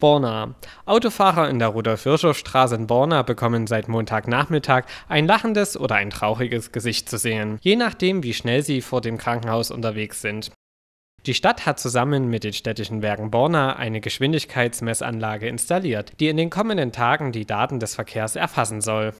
Borna. Autofahrer in der Rudolf-Virchow Straße in Borna bekommen seit Montagnachmittag ein lachendes oder ein trauriges Gesicht zu sehen, je nachdem, wie schnell sie vor dem Krankenhaus unterwegs sind. Die Stadt hat zusammen mit den städtischen Werken Borna eine Geschwindigkeitsmessanlage installiert, die in den kommenden Tagen die Daten des Verkehrs erfassen soll.